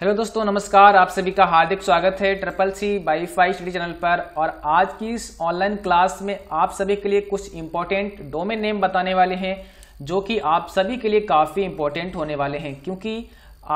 hello दोस्तों नमस्कार आप सभी का हार्दिक स्वागत है ट्रिपल सी बाई फाई स्टडी चैनल पर और आज की इस ऑनलाइन क्लास में आप सभी के लिए कुछ इंपॉर्टेंट डोमेन नेम बताने वाले हैं जो कि आप सभी के लिए काफ़ी इंपॉर्टेंट होने वाले हैं क्योंकि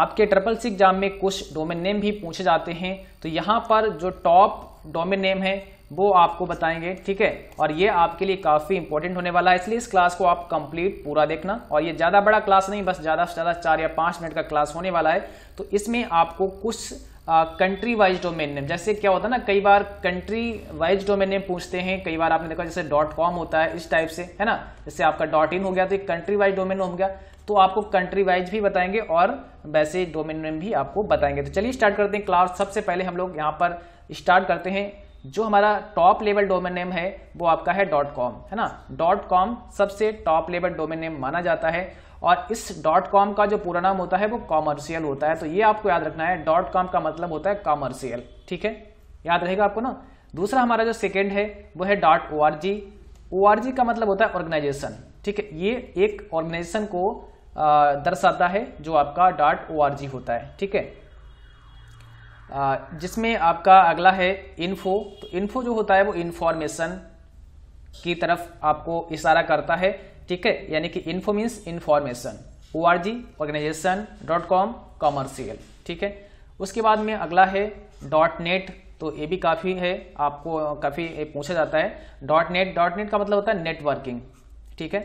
आपके ट्रिपल सी एग्जाम में कुछ डोमेन नेम भी पूछे जाते हैं तो यहाँ पर जो टॉप डोमेन नेम है वो आपको बताएंगे ठीक है और ये आपके लिए काफ़ी इंपॉर्टेंट होने वाला है इसलिए इस क्लास को आप कंप्लीट पूरा देखना और ये ज़्यादा बड़ा क्लास नहीं बस ज़्यादा से ज़्यादा चार या पाँच मिनट का क्लास होने वाला है तो इसमें आपको कुछ कंट्री वाइज डोमेन नेम जैसे क्या होता है ना कई बार कंट्री वाइज डोमेन नेम पूछते हैं कई बार आपने देखा जैसे डॉट कॉम होता है इस टाइप से है ना जैसे आपका डॉट इन हो गया तो एक कंट्री वाइज डोमेन हो गया तो आपको कंट्री वाइज भी बताएंगे और वैसे डोमेन नेम भी आपको बताएंगे तो चलिए स्टार्ट करते हैं क्लास सबसे पहले हम लोग यहाँ पर स्टार्ट करते हैं जो हमारा टॉप लेवल डोमेन नेम है वो आपका है डॉट कॉम है ना डॉट कॉम सबसे टॉप लेवल डोमेन नेम माना जाता है और इस डॉट कॉम का जो पूरा नाम होता है वो कॉमर्शियल होता है तो ये आपको याद रखना है डॉट कॉम का मतलब होता है कॉमर्शियल ठीक है याद रहेगा आपको ना दूसरा हमारा जो सेकेंड है वो है dot O R G O R G का मतलब होता है ऑर्गेनाइजेशन ठीक है ये एक ऑर्गेनाइजेशन को दर्शाता है जो आपका डॉट ओ आर जी होता है ठीक है जिसमें आपका अगला है इन्फो तो इन्फो जो होता है वो इन्फॉर्मेशन की तरफ आपको इशारा करता है ठीक है यानी कि info means information O R G organisation dot com commercial ठीक है उसके बाद में अगला है डॉट नेट तो ये भी काफ़ी है आपको काफ़ी पूछा जाता है डॉट नेट डॉट नेट का मतलब होता है नेटवर्किंग ठीक है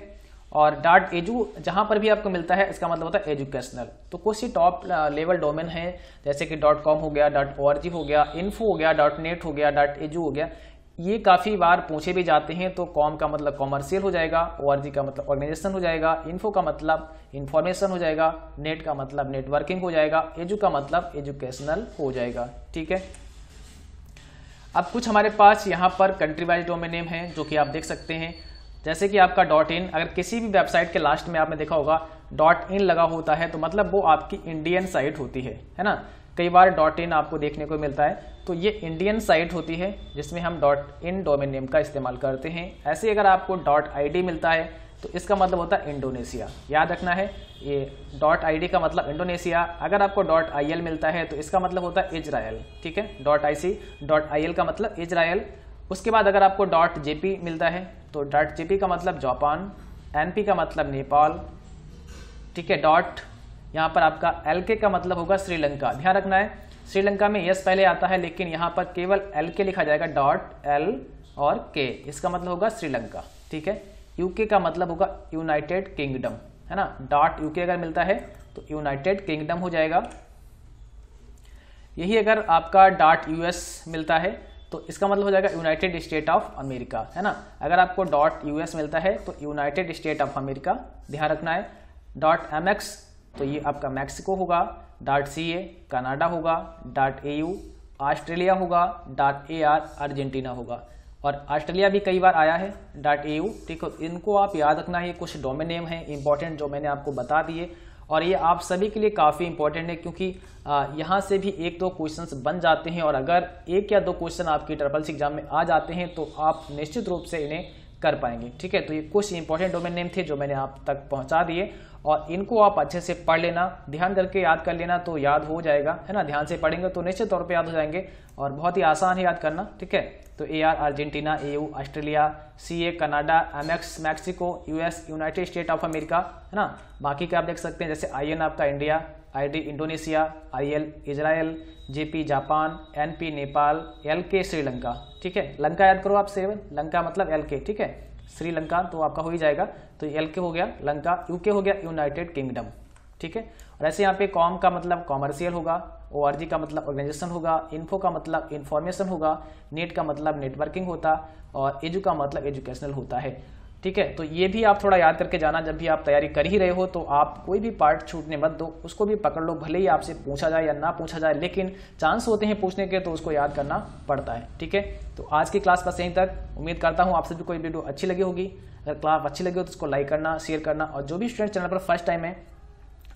और डॉट एजू जहाँ पर भी आपको मिलता है इसका मतलब होता है एजुकेशनल तो कुछ ही टॉप लेवल डोमेन है जैसे कि डॉट कॉम हो गया डॉट ओ हो गया इन्फो हो गया डॉट नेट हो गया डॉट एजू हो गया ये काफ़ी बार पूछे भी जाते हैं तो कॉम का मतलब कॉमर्शियल हो जाएगा ओ का मतलब ऑर्गेनाइजेशन हो जाएगा इन्फो का मतलब इन्फॉर्मेशन हो जाएगा नेट का मतलब नेटवर्किंग हो जाएगा एजू का मतलब एजुकेशनल हो जाएगा ठीक है अब कुछ हमारे पास यहाँ पर कंट्री वाइज डोमेन नेम है जो कि आप देख सकते हैं जैसे कि आपका डॉट इन अगर किसी भी वेबसाइट के लास्ट में आपने देखा होगा डॉट इन लगा होता है तो मतलब वो आपकी इंडियन साइट होती है है ना कई बार डॉट इन आपको देखने को मिलता है तो ये इंडियन साइट होती है जिसमें हम डॉट इन डोमेन नेम का इस्तेमाल करते हैं ऐसे अगर आपको डॉट आई मिलता है तो इसका मतलब होता है इंडोनेशिया याद रखना है ये डॉट आई का मतलब इंडोनेशिया अगर आपको डॉट आई मिलता है तो इसका मतलब होता है इजराइल ठीक है dot I C dot I का मतलब इजराइल उसके बाद अगर आपको डॉट जेपी मिलता है तो डॉट जीपी का मतलब जापान एनपी का मतलब नेपाल ठीक है डॉट यहाँ पर आपका एलके का मतलब होगा श्रीलंका ध्यान रखना है श्रीलंका में यस पहले आता है लेकिन यहाँ पर केवल एल के लिखा जाएगा डॉट एल और के इसका मतलब होगा श्रीलंका ठीक है यूके का मतलब होगा यूनाइटेड किंगडम है ना डॉट यूके अगर मिलता है तो यूनाइटेड किंगडम हो जाएगा यही अगर आपका डॉट यूएस मिलता है तो इसका मतलब हो जाएगा यूनाइटेड स्टेट ऑफ अमेरिका है ना अगर आपको डॉट यूएस मिलता है तो यूनाइटेड स्टेट ऑफ अमेरिका ध्यान रखना है डॉट एम तो ये आपका मैक्सिको होगा डॉट सी ए कनाडा होगा डॉट ए यू ऑस्ट्रेलिया होगा डॉट ए आर अर्जेंटीना होगा और ऑस्ट्रेलिया भी कई बार आया है डॉट ए यू ठीक है इनको आप याद रखना है कुछ डोमेन नेम इंपॉर्टेंट जो मैंने आपको बता दिए और ये आप सभी के लिए काफ़ी इंपॉर्टेंट है क्योंकि यहाँ से भी एक दो क्वेश्चंस बन जाते हैं और अगर एक या दो क्वेश्चन आपकी ट्रिपल्स एग्जाम में आ जाते हैं तो आप निश्चित रूप से इन्हें कर पाएंगे ठीक है तो ये कुछ इंपॉर्टेंट डोमेन नेम थे जो मैंने आप तक पहुँचा दिए और इनको आप अच्छे से पढ़ लेना ध्यान करके याद कर लेना तो याद हो जाएगा है ना ध्यान से पढ़ेंगे तो निश्चित तौर पर याद हो जाएंगे और बहुत ही आसान है याद करना ठीक है तो A R Argentina A U Australia C A Canada M X Mexico US United State of America है ना बाकी के आप देख सकते हैं जैसे आई एन आपका India I D Indonesia I L Israel J P Japan N P Nepal L K Sri Lanka ठीक है लंका याद करो आप सेवन लंका मतलब एल के ठीक है श्रीलंका तो आपका हो ही जाएगा तो एल के हो गया लंका यूके हो गया यूनाइटेड किंगडम ठीक है और ऐसे यहाँ पे कॉम का मतलब कॉमर्शियल होगा ओ का मतलब ऑर्गेनाइजेशन होगा इन्फो का मतलब इन्फॉर्मेशन होगा नेट का मतलब नेटवर्किंग होता और एजू का मतलब एजुकेशनल होता है ठीक है तो ये भी आप थोड़ा याद करके जाना जब भी आप तैयारी कर ही रहे हो तो आप कोई भी पार्ट छूटने मत दो उसको भी पकड़ लो भले ही आपसे पूछा जाए या ना पूछा जाए लेकिन चांस होते हैं पूछने के तो उसको याद करना पड़ता है ठीक है तो आज की क्लास बस यहीं तक उम्मीद करता हूँ आपसे भी कोई वीडियो अच्छी लगी होगी अगर क्लास अच्छी लगी हो तो उसको लाइक करना शेयर करना और जो भी स्टूडेंट चैनल पर फर्स्ट टाइम है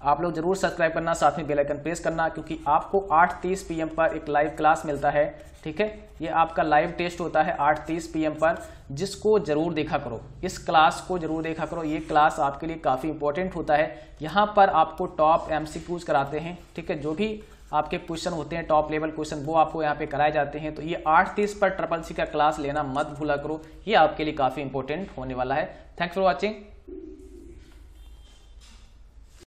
आप लोग जरूर सब्सक्राइब करना साथ में बेल आइकन प्रेस करना क्योंकि आपको 8:30 पीएम पर एक लाइव क्लास मिलता है ठीक है ये आपका लाइव टेस्ट होता है 8:30 पीएम पर जिसको जरूर देखा करो इस क्लास को जरूर देखा करो ये क्लास आपके लिए काफ़ी इंपॉर्टेंट होता है यहाँ पर आपको टॉप एम कराते हैं ठीक है जो भी आपके क्वेश्चन होते हैं टॉप लेवल क्वेश्चन वो आपको यहाँ पे कराए जाते हैं तो ये आठ तीस पर ट्रिपल सी का क्लास लेना मत भूला करो ये आपके लिए काफ़ी इंपॉर्टेंट होने वाला है थैंक्स फॉर वॉचिंग